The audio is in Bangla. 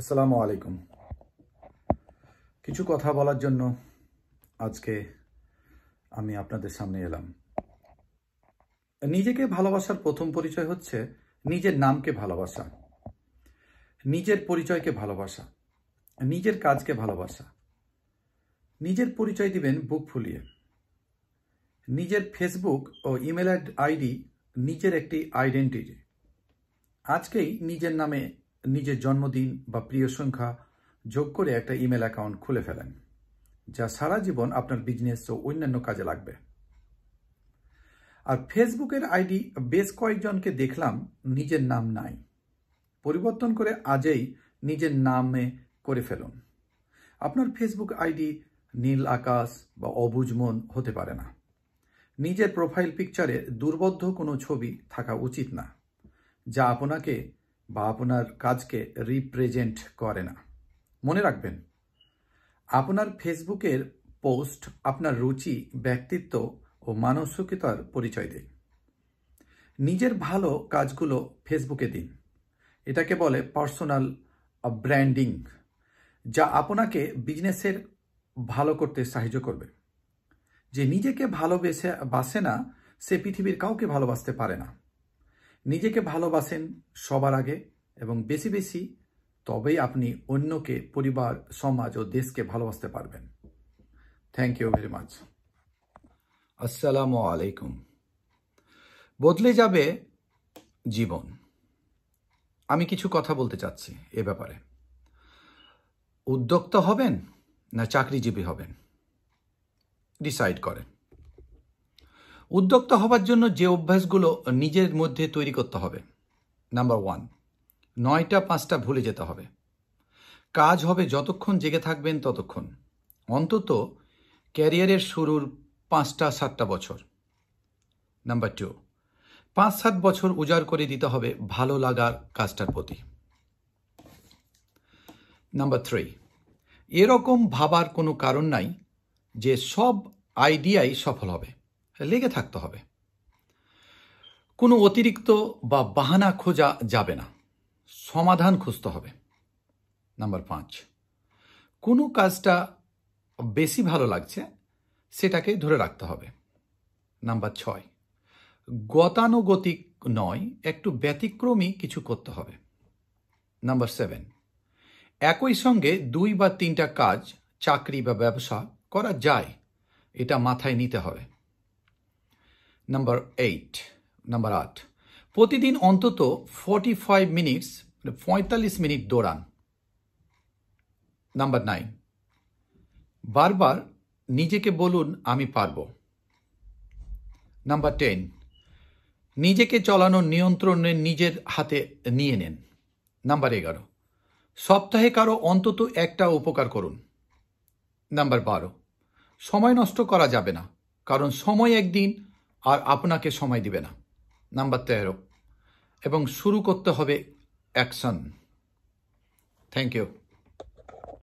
আসসালামু আলাইকুম কিছু কথা বলার জন্য আজকে আমি আপনাদের সামনে এলাম নিজেকে ভালোবাসার প্রথম পরিচয় হচ্ছে নিজের নামকে ভালোবাসা নিজের পরিচয়কে ভালোবাসা নিজের কাজকে ভালোবাসা নিজের পরিচয় দিবেন বুক ফুলিয়ে নিজের ফেসবুক ও ইমেল আইডি নিজের একটি আইডেন্টিটি আজকেই নিজের নামে নিজের জন্মদিন বা প্রিয় সংখ্যা যোগ করে একটা ইমেল অ্যাকাউন্ট খুলে ফেলেন যা সারা জীবন আপনার বিজনেস ও অন্যান্য কাজে লাগবে আর ফেসবুকের আইডি বেশ কয়েকজনকে দেখলাম নিজের নাম নাই পরিবর্তন করে আজই নিজের নামে করে ফেলুন আপনার ফেসবুক আইডি নীল আকাশ বা অবুজমন হতে পারে না নিজের প্রোফাইল পিকচারে দুর্বদ্ধ কোনো ছবি থাকা উচিত না যা আপনাকে বা আপনার কাজকে রিপ্রেজেন্ট করে না মনে রাখবেন আপনার ফেসবুকের পোস্ট আপনার রুচি ব্যক্তিত্ব ও মানসিকতার পরিচয় দেয় নিজের ভালো কাজগুলো ফেসবুকে দিন এটাকে বলে পার্সোনাল ব্র্যান্ডিং যা আপনাকে বিজনেসের ভালো করতে সাহায্য করবে যে নিজেকে ভালোবেসে বাসে না সে পৃথিবীর কাউকে ভালোবাসতে পারে না নিজেকে ভালোবাসেন সবার আগে এবং বেশি বেশি তবেই আপনি অন্যকে পরিবার সমাজ ও দেশকে ভালোবাসতে পারবেন থ্যাংক ইউ ভেরি মাচ আসসালামু আলাইকুম বদলে যাবে জীবন আমি কিছু কথা বলতে চাচ্ছি এ ব্যাপারে উদ্যোক্তা হবেন না চাকরিজীবী হবেন ডিসাইড করেন উদ্যোক্তা হবার জন্য যে অভ্যাসগুলো নিজের মধ্যে তৈরি করতে হবে নাম্বার ওয়ান নয়টা পাঁচটা ভুলে যেতে হবে কাজ হবে যতক্ষণ জেগে থাকবেন ততক্ষণ অন্তত ক্যারিয়ারের শুরুর পাঁচটা সাতটা বছর নাম্বার টু পাঁচ সাত বছর উজাড় করে দিতে হবে ভালো লাগার কাজটার প্রতি নাম্বার থ্রি এরকম ভাবার কোনো কারণ নাই যে সব আইডিয়াই সফল হবে লেগে থাকতে হবে কোনো অতিরিক্ত বা বাহানা খোঁজা যাবে না সমাধান খুঁজতে হবে নাম্বার পাঁচ কোনো কাজটা বেশি ভালো লাগছে সেটাকেই ধরে রাখতে হবে নাম্বার ছয় গতানুগতিক নয় একটু ব্যতিক্রমী কিছু করতে হবে নাম্বার সেভেন একই সঙ্গে দুই বা তিনটা কাজ চাকরি বা ব্যবসা করা যায় এটা মাথায় নিতে হবে নাম্বার এইট নাম্বার আট প্রতিদিন অন্তত ফর্টি ফাইভ মিনিটস পঁয়তাল্লিশ মিনিট দৌড়ান নাম্বার নাইন বারবার নিজেকে বলুন আমি পারব নাম্বার টেন নিজেকে চালানোর নিয়ন্ত্রণে নিজের হাতে নিয়ে নেন নাম্বার এগারো সপ্তাহে কারো অন্তত একটা উপকার করুন নাম্বার বারো সময় নষ্ট করা যাবে না কারণ সময় একদিন আর আপনাকে সময় দিবে না নাম্বার তেরো এবং শুরু করতে হবে অ্যাকশন থ্যাংক ইউ